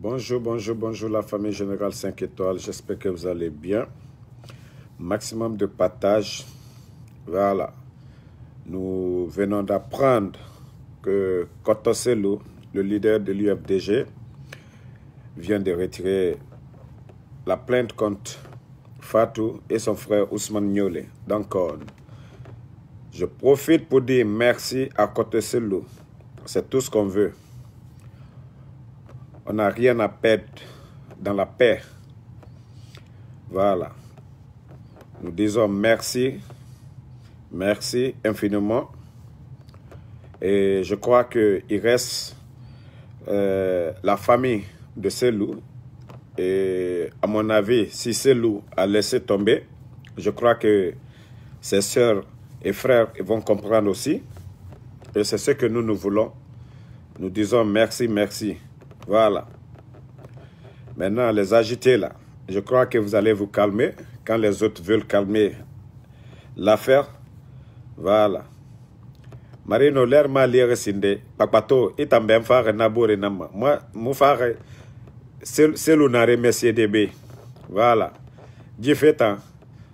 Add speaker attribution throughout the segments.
Speaker 1: Bonjour, bonjour, bonjour la famille Générale 5 étoiles. J'espère que vous allez bien. Maximum de partage. Voilà. Nous venons d'apprendre que Kotoselo, le leader de l'UFDG, vient de retirer la plainte contre Fatou et son frère Ousmane Niolé Donc, euh, Je profite pour dire merci à Kotoselo. C'est tout ce qu'on veut. On n'a rien à perdre dans la paix. Voilà. Nous disons merci, merci infiniment. Et je crois il reste euh, la famille de ces loups. Et à mon avis, si ces loups a laissé tomber, je crois que ses sœurs et frères vont comprendre aussi. Et c'est ce que nous, nous voulons. Nous disons merci, merci. Voilà. Maintenant, les agités, là. Je crois que vous allez vous calmer. Quand les autres veulent calmer l'affaire, voilà. Marino, l'air m'a Papato, il t'a bien fait naboure Moi, je frère, c'est monsieur DB. Voilà. Je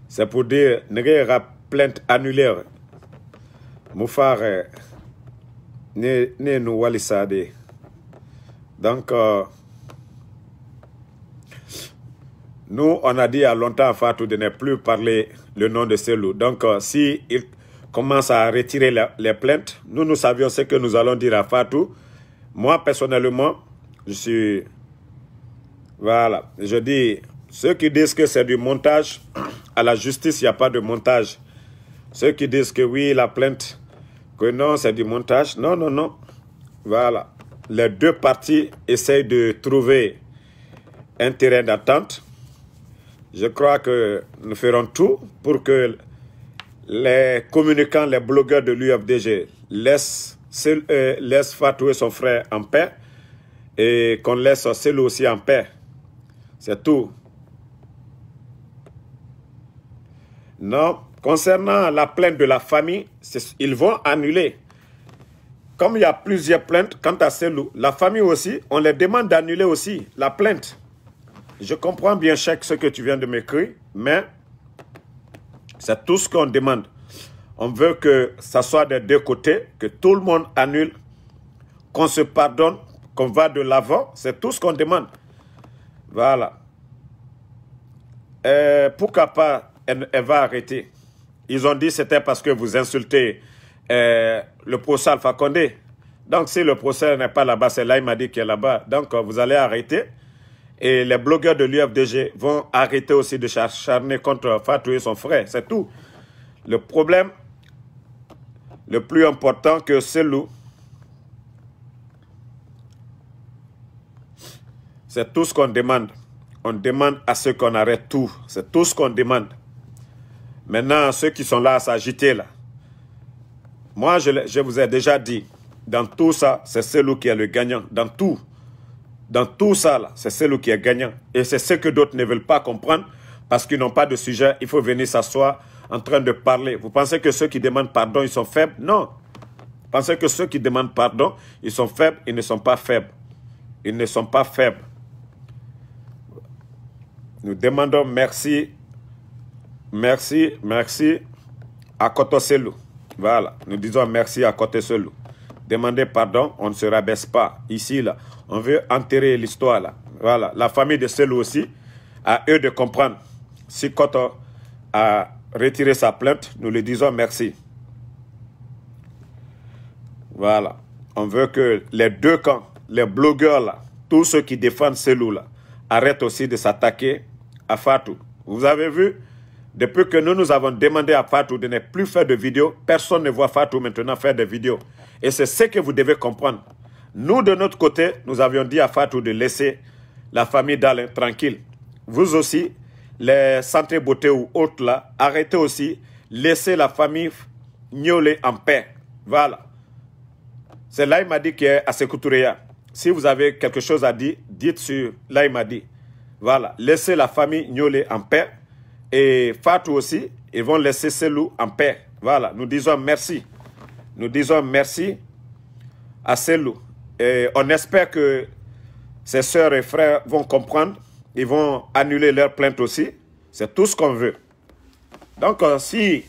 Speaker 1: C'est pour dire, vais plainte annulaire. Je ne, ne nous donc, euh, nous, on a dit à longtemps à Fatou de ne plus parler le nom de ce loup. Donc, euh, si il commence à retirer les plaintes, nous, nous savions ce que nous allons dire à Fatou. Moi, personnellement, je suis... Voilà, je dis, ceux qui disent que c'est du montage, à la justice, il n'y a pas de montage. Ceux qui disent que oui, la plainte, que non, c'est du montage, non, non, non. Voilà les deux parties essayent de trouver un terrain d'attente. Je crois que nous ferons tout pour que les communicants, les blogueurs de l'UFDG euh, laissent, Fatou et son frère en paix et qu'on laisse celui aussi en paix. C'est tout. Non, concernant la plainte de la famille, ils vont annuler comme il y a plusieurs plaintes quant à ces loups, la famille aussi, on les demande d'annuler aussi la plainte. Je comprends bien, chaque ce que tu viens de m'écrire, mais c'est tout ce qu'on demande. On veut que ça soit des deux côtés, que tout le monde annule, qu'on se pardonne, qu'on va de l'avant. C'est tout ce qu'on demande. Voilà. Euh, pourquoi pas elle, elle va arrêter Ils ont dit c'était parce que vous insultez euh, le procès Alpha Condé. Donc, si le procès n'est pas là-bas, c'est dit qu'il est là-bas. Donc, euh, vous allez arrêter. Et les blogueurs de l'UFDG vont arrêter aussi de charner contre Fatou et son frère. C'est tout. Le problème le plus important que loup c'est tout ce qu'on demande. On demande à ceux qu'on arrête tout. C'est tout ce qu'on demande. Maintenant, ceux qui sont là à s'agiter, là, moi, je, vous ai déjà dit, dans tout ça, c'est celui qui est le gagnant. Dans tout, dans tout ça, c'est celui qui est gagnant. Et c'est ce que d'autres ne veulent pas comprendre parce qu'ils n'ont pas de sujet. Il faut venir s'asseoir en train de parler. Vous pensez que ceux qui demandent pardon, ils sont faibles Non. Vous pensez que ceux qui demandent pardon, ils sont faibles Ils ne sont pas faibles. Ils ne sont pas faibles. Nous demandons merci, merci, merci à Kotoselou. Voilà, nous disons merci à Côté Selou. Demandez pardon, on ne se rabaisse pas. Ici, là, on veut enterrer l'histoire, là. Voilà, la famille de Selou aussi, à eux de comprendre. Si Koto a retiré sa plainte, nous lui disons merci. Voilà, on veut que les deux camps, les blogueurs, là, tous ceux qui défendent Selou, là, arrêtent aussi de s'attaquer à Fatou. Vous avez vu depuis que nous, nous avons demandé à Fatou de ne plus faire de vidéos, personne ne voit Fatou maintenant faire des vidéos. Et c'est ce que vous devez comprendre. Nous, de notre côté, nous avions dit à Fatou de laisser la famille d'Alain tranquille. Vous aussi, les centres beauté ou autres là, arrêtez aussi, laissez la famille Niolé en paix. Voilà. C'est là, il m'a dit qu'il à Sekoutureya. Si vous avez quelque chose à dire, dites sur là, il m'a dit. Voilà. Laissez la famille Niolé en paix et Fatou aussi, ils vont laisser ces loups en paix. Voilà, nous disons merci. Nous disons merci à ces loups. Et on espère que ses sœurs et frères vont comprendre. Ils vont annuler leur plainte aussi. C'est tout ce qu'on veut. Donc, euh, si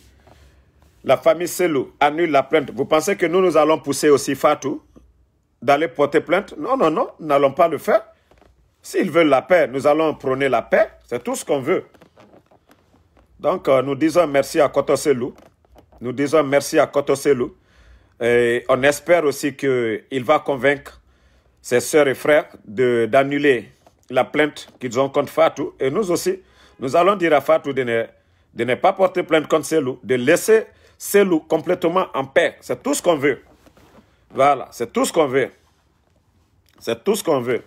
Speaker 1: la famille Selou annule la plainte, vous pensez que nous, nous allons pousser aussi Fatou d'aller porter plainte Non, non, non, nous n'allons pas le faire. S'ils veulent la paix, nous allons prôner la paix. C'est tout ce qu'on veut. Donc, euh, nous disons merci à Selou. Nous disons merci à Selou. Et on espère aussi qu'il va convaincre ses sœurs et frères d'annuler la plainte qu'ils ont contre Fatou. Et nous aussi, nous allons dire à Fatou de ne, de ne pas porter plainte contre Selou, de laisser Selou complètement en paix. C'est tout ce qu'on veut. Voilà, c'est tout ce qu'on veut. C'est tout ce qu'on veut.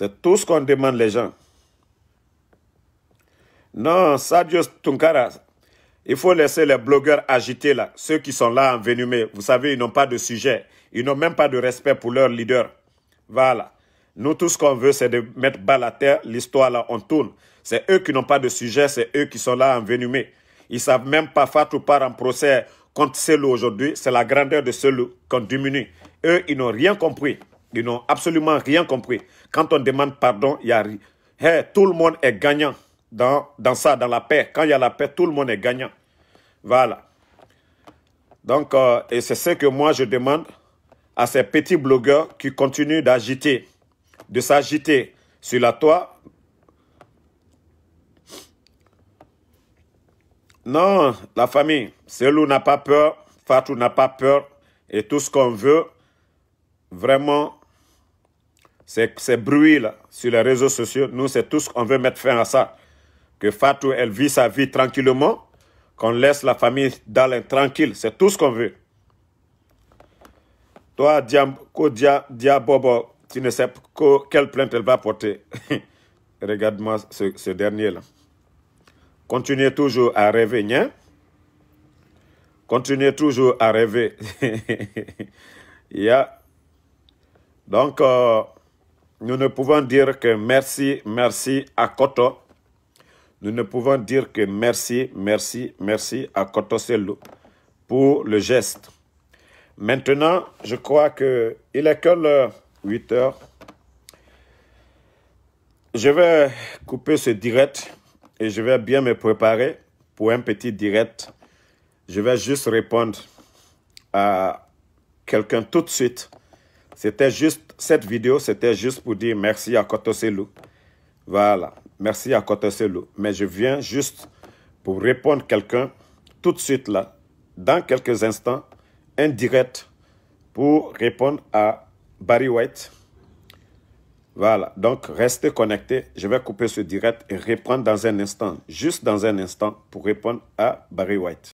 Speaker 1: C'est tout ce qu'on demande les gens. Non, Sadio Tunkara, il faut laisser les blogueurs agiter là, ceux qui sont là envenimés. Vous savez, ils n'ont pas de sujet. Ils n'ont même pas de respect pour leur leader. Voilà. Nous, tout ce qu'on veut, c'est de mettre bas la terre. L'histoire, là, on tourne. C'est eux qui n'ont pas de sujet, c'est eux qui sont là envenimés. Ils savent même pas faire tout part en procès contre ceux-là aujourd'hui. C'est la grandeur de ceux-là qu'on diminue. Eux, ils n'ont rien compris. Ils n'ont absolument rien compris. Quand on demande pardon, il y a rien. tout le monde est gagnant dans, dans ça, dans la paix. Quand il y a la paix, tout le monde est gagnant. Voilà. Donc, euh, et c'est ce que moi je demande à ces petits blogueurs qui continuent d'agiter, de s'agiter sur la toile. Non, la famille, Selou n'a pas peur, Fatou n'a pas peur, et tout ce qu'on veut, vraiment, ces, ces bruits-là sur les réseaux sociaux, nous, c'est tout ce qu'on veut mettre fin à ça. Que Fatou, elle vit sa vie tranquillement, qu'on laisse la famille d'Alain tranquille, c'est tout ce qu'on veut. Toi, Diabobo, tu ne sais quelle plainte elle va porter. Regarde-moi ce, dernier-là. Continuez toujours à rêver, nien. Hein? Continuez toujours à rêver. yeah. Donc, euh, nous ne pouvons dire que merci, merci à Koto. Nous ne pouvons dire que merci, merci, merci à Koto Selou pour le geste. Maintenant, je crois que il est que l'heure 8 heures. Je vais couper ce direct et je vais bien me préparer pour un petit direct. Je vais juste répondre à quelqu'un tout de suite c'était juste, cette vidéo, c'était juste pour dire merci à Kotoselou. Voilà, merci à Kotoselou. Mais je viens juste pour répondre quelqu'un tout de suite là, dans quelques instants, un direct pour répondre à Barry White. Voilà, donc restez connectés. Je vais couper ce direct et reprendre dans un instant, juste dans un instant, pour répondre à Barry White.